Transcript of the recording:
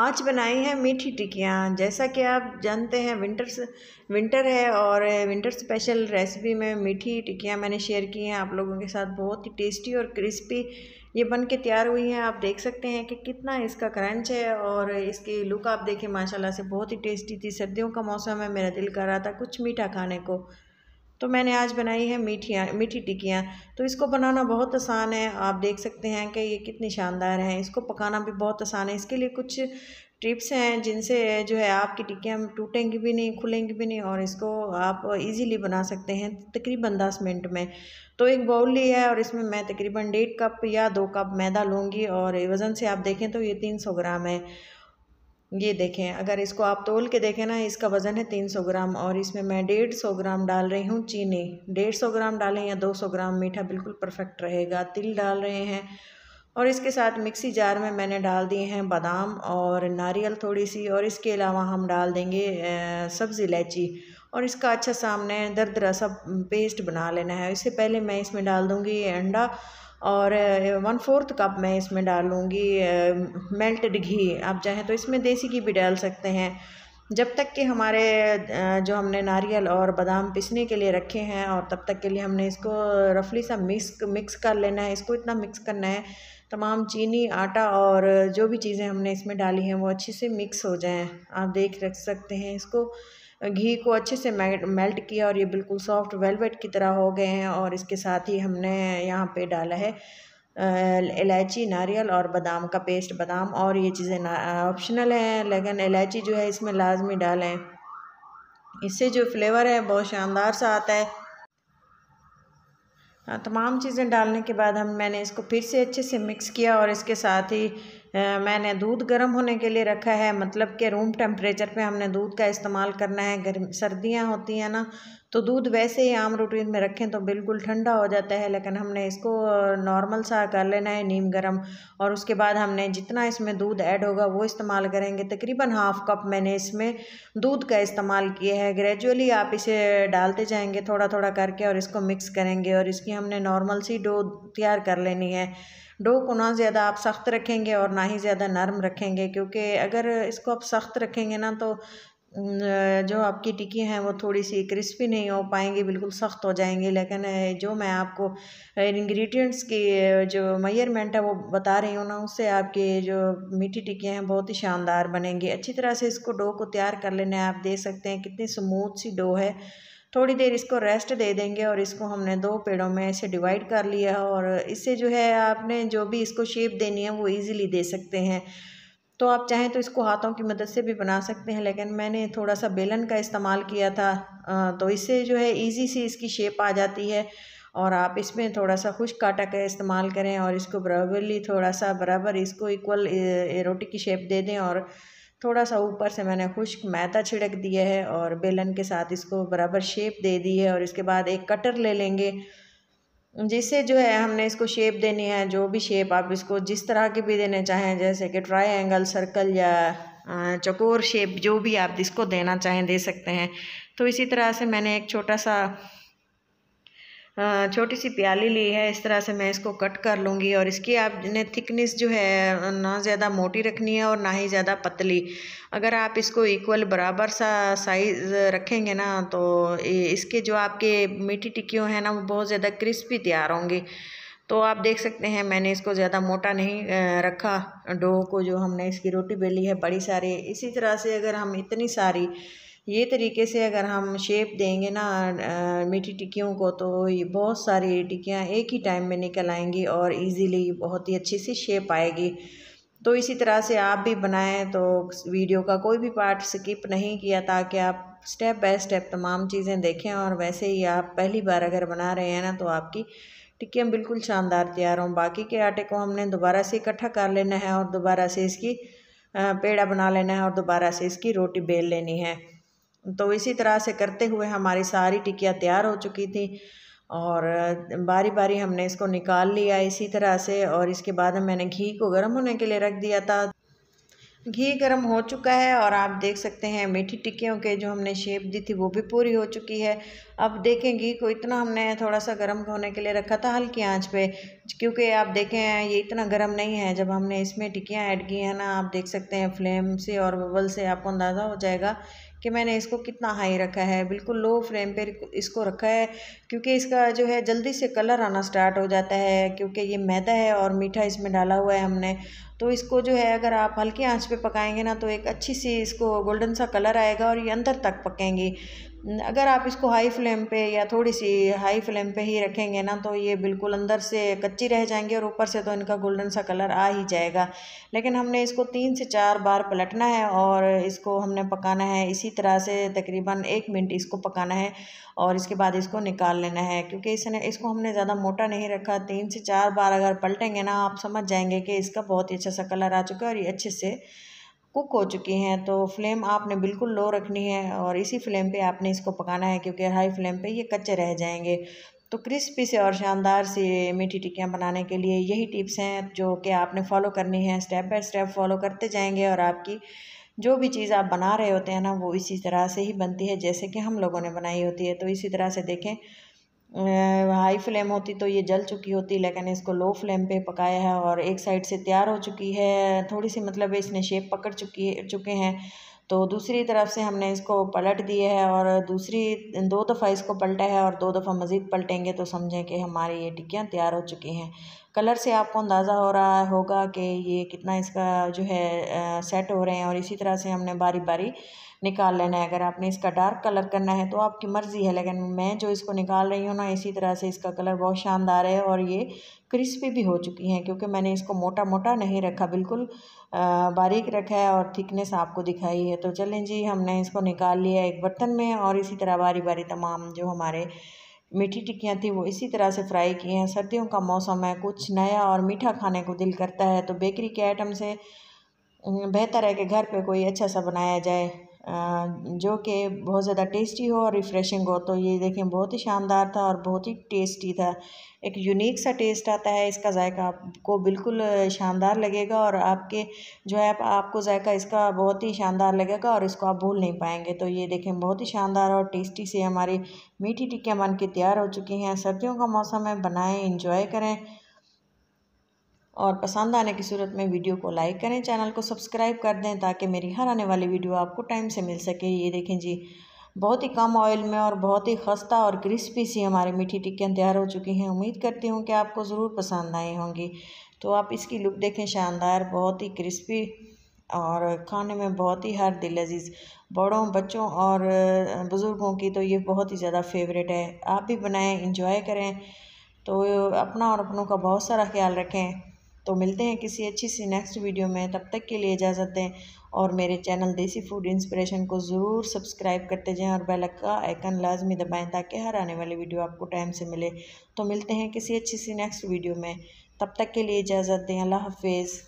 आज बनाई है मीठी टिकियाँ जैसा कि आप जानते हैं विंटर विंटर है और विंटर स्पेशल रेसिपी में मीठी टिकियाँ मैंने शेयर की हैं आप लोगों के साथ बहुत ही टेस्टी और क्रिस्पी ये बन के तैयार हुई हैं आप देख सकते हैं कि कितना इसका क्रंच है और इसकी लुक आप देखें माशाल्लाह से बहुत ही टेस्टी थी सर्दियों का मौसम है मेरा दिल कर रहा था कुछ मीठा खाने को तो मैंने आज बनाई है मीठियाँ मीठी टिकियाँ तो इसको बनाना बहुत आसान है आप देख सकते हैं कि ये कितनी शानदार हैं इसको पकाना भी बहुत आसान है इसके लिए कुछ टिप्स हैं जिनसे जो है आपकी टिक्कियाँ टूटेंगी भी नहीं खुलेंगी भी नहीं और इसको आप इजीली बना सकते हैं तकरीबन दस मिनट में तो एक बाउल लिया है और इसमें मैं तकरीबन डेढ़ कप या दो कप मैदा लूँगी और वज़न से आप देखें तो ये तीन सौ ग्राम है ये देखें अगर इसको आप तोल के देखें ना इसका वज़न है तीन सौ ग्राम और इसमें मैं डेढ़ सौ ग्राम डाल रही हूँ चीनी डेढ़ सौ ग्राम डालें या दो सौ ग्राम मीठा बिल्कुल परफेक्ट रहेगा तिल डाल रहे हैं और इसके साथ मिक्सी जार में मैंने डाल दिए हैं बादाम और नारियल थोड़ी सी और इसके अलावा हम डाल देंगे सब्ज़ इलायची और इसका अच्छा सा हमने दरदरा सा पेस्ट बना लेना है इससे पहले मैं इसमें डाल दूँगी अंडा और वन फोर्थ कप मैं इसमें डालूँगी मेल्टेड घी आप चाहें तो इसमें देसी घी भी डाल सकते हैं जब तक कि हमारे जो हमने नारियल और बादाम पिसने के लिए रखे हैं और तब तक के लिए हमने इसको रफली सा मिक्स मिक्स कर लेना है इसको इतना मिक्स करना है तमाम चीनी आटा और जो भी चीज़ें हमने इसमें डाली हैं वो अच्छे से मिक्स हो जाएं आप देख रख सकते हैं इसको घी को अच्छे से मेल्ट किया और ये बिल्कुल सॉफ्ट वेलवेट की तरह हो गए हैं और इसके साथ ही हमने यहाँ पर डाला है इलायची नारियल और बादाम का पेस्ट बादाम और ये चीज़ें ऑप्शनल हैं लेकिन इलायची जो है इसमें लाजमी डालें इससे जो फ्लेवर है बहुत शानदार सा आता है हाँ, तमाम चीज़ें डालने के बाद हम मैंने इसको फिर से अच्छे से मिक्स किया और इसके साथ ही मैंने दूध गर्म होने के लिए रखा है मतलब कि रूम टेम्परेचर पे हमने दूध का इस्तेमाल करना है गर्म सर्दियाँ होती हैं ना तो दूध वैसे ही आम रूटीन में रखें तो बिल्कुल ठंडा हो जाता है लेकिन हमने इसको नॉर्मल सा कर लेना है नीम गर्म और उसके बाद हमने जितना इसमें दूध ऐड होगा वो इस्तेमाल करेंगे तकरीबन हाफ कप मैंने इसमें दूध का इस्तेमाल किया है ग्रेजुअली आप इसे डालते जाएंगे थोड़ा थोड़ा करके और इसको मिक्स करेंगे और इसकी हमने नॉर्मल सी डो तैयार कर लेनी है डो को ना ज़्यादा आप सख्त रखेंगे और ना ही ज़्यादा नरम रखेंगे क्योंकि अगर इसको आप सख्त रखेंगे ना तो जो आपकी टिक्की हैं वो थोड़ी सी क्रिस्पी नहीं हो पाएंगी बिल्कुल सख्त हो जाएंगी लेकिन जो मैं आपको इंग्रेडिएंट्स की जो मयरमेंट है वो बता रही हूँ ना उससे आपकी जो मीठी टिकियाँ हैं बहुत ही शानदार बनेंगी अच्छी तरह से इसको डो को तैयार कर लेने आप देख सकते हैं कितनी स्मूथ सी डो है थोड़ी देर इसको रेस्ट दे देंगे और इसको हमने दो पेड़ों में ऐसे डिवाइड कर लिया और इससे जो है आपने जो भी इसको शेप देनी है वो ईज़िली दे सकते हैं तो आप चाहें तो इसको हाथों की मदद से भी बना सकते हैं लेकिन मैंने थोड़ा सा बेलन का इस्तेमाल किया था तो इससे जो है ईजी सी इसकी शेप आ जाती है और आप इसमें थोड़ा सा खुश काटा का इस्तेमाल करें और इसको बराबरली थोड़ा सा बराबर इसको इक्वल रोटी की शेप दे दें और थोड़ा सा ऊपर से मैंने खुश्क मैदा छिड़क दिया है और बेलन के साथ इसको बराबर शेप दे दी है और इसके बाद एक कटर ले लेंगे जिससे जो है हमने इसको शेप देनी है जो भी शेप आप इसको जिस तरह के भी देने चाहें जैसे कि ट्राई एंगल सर्कल या चकोर शेप जो भी आप इसको देना चाहें दे सकते हैं तो इसी तरह से मैंने एक छोटा सा छोटी सी प्याली ली है इस तरह से मैं इसको कट कर लूँगी और इसकी आपने थिकनेस जो है ना ज़्यादा मोटी रखनी है और ना ही ज़्यादा पतली अगर आप इसको इक्वल बराबर सा साइज़ रखेंगे ना तो इसके जो आपके मीठी टिक्कियों हैं ना वो बहुत ज़्यादा क्रिस्पी तैयार होंगे तो आप देख सकते हैं मैंने इसको ज़्यादा मोटा नहीं रखा डो को जो हमने इसकी रोटी बेली है बड़ी सारी इसी तरह से अगर हम इतनी सारी ये तरीके से अगर हम शेप देंगे ना मीठी टिक्कियों को तो ये बहुत सारी टिक्कियाँ एक ही टाइम में निकल आएंगी और इजीली बहुत ही अच्छी सी शेप आएगी तो इसी तरह से आप भी बनाएं तो वीडियो का कोई भी पार्ट स्किप नहीं किया ताकि आप स्टेप बाय स्टेप तमाम चीज़ें देखें और वैसे ही आप पहली बार अगर बना रहे हैं ना तो आपकी टिक्कियाँ बिल्कुल शानदार तैयार हों बाकी के आटे को हमने दोबारा से इकट्ठा कर लेना है और दोबारा से इसकी पेड़ा बना लेना है और दोबारा से इसकी रोटी बेल लेनी है तो इसी तरह से करते हुए हमारी सारी टिकियाँ तैयार हो चुकी थी और बारी बारी हमने इसको निकाल लिया इसी तरह से और इसके बाद मैंने घी को गर्म होने के लिए रख दिया था घी गर्म हो चुका है और आप देख सकते हैं मीठी टिक्कियों के जो हमने शेप दी थी वो भी पूरी हो चुकी है अब देखें घी को इतना हमने थोड़ा सा गर्म होने के लिए रखा था हल्की आंच पे क्योंकि आप देखें ये इतना गर्म नहीं है जब हमने इसमें टिक्कियाँ ऐड की हैं ना आप देख सकते हैं फ्लेम से और बबल से आपको अंदाज़ा हो जाएगा कि मैंने इसको कितना हाई रखा है बिल्कुल लो फ्लेम पे इसको रखा है क्योंकि इसका जो है जल्दी से कलर आना स्टार्ट हो जाता है क्योंकि ये मैदा है और मीठा इसमें डाला हुआ है हमने तो इसको जो है अगर आप हल्की आंच पे पकाएंगे ना तो एक अच्छी सी इसको गोल्डन सा कलर आएगा और ये अंदर तक पकेंगी अगर आप इसको हाई फ्लेम पे या थोड़ी सी हाई फ्लेम पे ही रखेंगे ना तो ये बिल्कुल अंदर से कच्ची रह जाएंगे और ऊपर से तो इनका गोल्डन सा कलर आ ही जाएगा लेकिन हमने इसको तीन से चार बार पलटना है और इसको हमने पकाना है इसी तरह से तकरीबन एक मिनट इसको पकाना है और इसके बाद इसको निकाल लेना है क्योंकि इसने इसको हमने ज़्यादा मोटा नहीं रखा तीन से चार बार अगर पलटेंगे ना आप समझ जाएँगे कि इसका बहुत ही अच्छा सा कलर आ चुका है और ये अच्छे से कुक हो चुकी हैं तो फ्लेम आपने बिल्कुल लो रखनी है और इसी फ्लेम पे आपने इसको पकाना है क्योंकि हाई फ्लेम पे ये कच्चे रह जाएंगे तो क्रिस्पी से और शानदार से मीठी टिक्कियाँ बनाने के लिए यही टिप्स हैं जो कि आपने फॉलो करनी है स्टेप बाय स्टेप फॉलो करते जाएंगे और आपकी जो भी चीज़ आप बना रहे होते हैं ना वो इसी तरह से ही बनती है जैसे कि हम लोगों ने बनाई होती है तो इसी तरह से देखें हाई फ्लेम होती तो ये जल चुकी होती लेकिन इसको लो फ्लेम पे पकाया है और एक साइड से तैयार हो चुकी है थोड़ी सी मतलब इसने शेप पकड़ चुकी है चुके हैं तो दूसरी तरफ से हमने इसको पलट दिए है और दूसरी दो दफ़ा इसको पलटा है और दो दफ़ा मज़ीद पलटेंगे तो समझें कि हमारी ये टिक्कियाँ तैयार हो चुकी हैं कलर से आपको अंदाज़ा हो रहा होगा कि ये कितना इसका जो है आ, सेट हो रहे हैं और इसी तरह से हमने बारी बारी निकाल लेना है अगर आपने इसका डार्क कलर करना है तो आपकी मर्ज़ी है लेकिन मैं जो इसको निकाल रही हूँ ना इसी तरह से इसका कलर बहुत शानदार है और ये क्रिस्पी भी हो चुकी हैं क्योंकि मैंने इसको मोटा मोटा नहीं रखा बिल्कुल बारीक रखा है और थिकनेस आपको दिखाई है तो चलें जी हमने इसको निकाल लिया एक बर्तन में और इसी तरह बारी बारी तमाम जो हमारे मीठी टिक्कियाँ थी वो इसी तरह से फ्राई किए हैं सर्दियों का मौसम है कुछ नया और मीठा खाने को दिल करता है तो बेकरी के आइटम से बेहतर है कि घर पे कोई अच्छा सा बनाया जाए जो कि बहुत ज़्यादा टेस्टी हो और रिफ़्रेशिंग हो तो ये देखें बहुत ही शानदार था और बहुत ही टेस्टी था एक यूनिक सा टेस्ट आता है इसका जायका आपको बिल्कुल शानदार लगेगा और आपके जो है आपको जायका इसका बहुत ही शानदार लगेगा और इसको आप भूल नहीं पाएंगे तो ये देखें बहुत ही शानदार और टेस्टी से हमारी मीठी टिक्कियाँ बन के तैयार हो चुकी हैं सर्दियों का मौसम है बनाएं इंजॉय करें और पसंद आने की सूरत में वीडियो को लाइक करें चैनल को सब्सक्राइब कर दें ताकि मेरी हर आने वाली वीडियो आपको टाइम से मिल सके ये देखें जी बहुत ही कम ऑयल में और बहुत ही खस्ता और क्रिस्पी सी हमारी मीठी टिक्कियाँ तैयार हो चुकी हैं उम्मीद करती हूँ कि आपको ज़रूर पसंद आई होंगी तो आप इसकी लुक देखें शानदार बहुत ही क्रिस्पी और खाने में बहुत ही हर दिल अजीज़ बड़ों बच्चों और बुज़ुर्गों की तो ये बहुत ही ज़्यादा फेवरेट है आप भी बनाएं इंजॉय करें तो अपना और अपनों का बहुत सारा ख्याल रखें तो मिलते हैं किसी अच्छी सी नेक्स्ट वीडियो में तब तक के लिए इजाज़त दें और मेरे चैनल देसी फूड इंस्पिरेशन को ज़रूर सब्सक्राइब करते जाएं और बेल का आइकन लाजमी दबाएं ताकि हर आने वाली वीडियो आपको टाइम से मिले तो मिलते हैं किसी अच्छी सी नेक्स्ट वीडियो में तब तक के लिए इजाज़त दें अल्लाह हाफिज़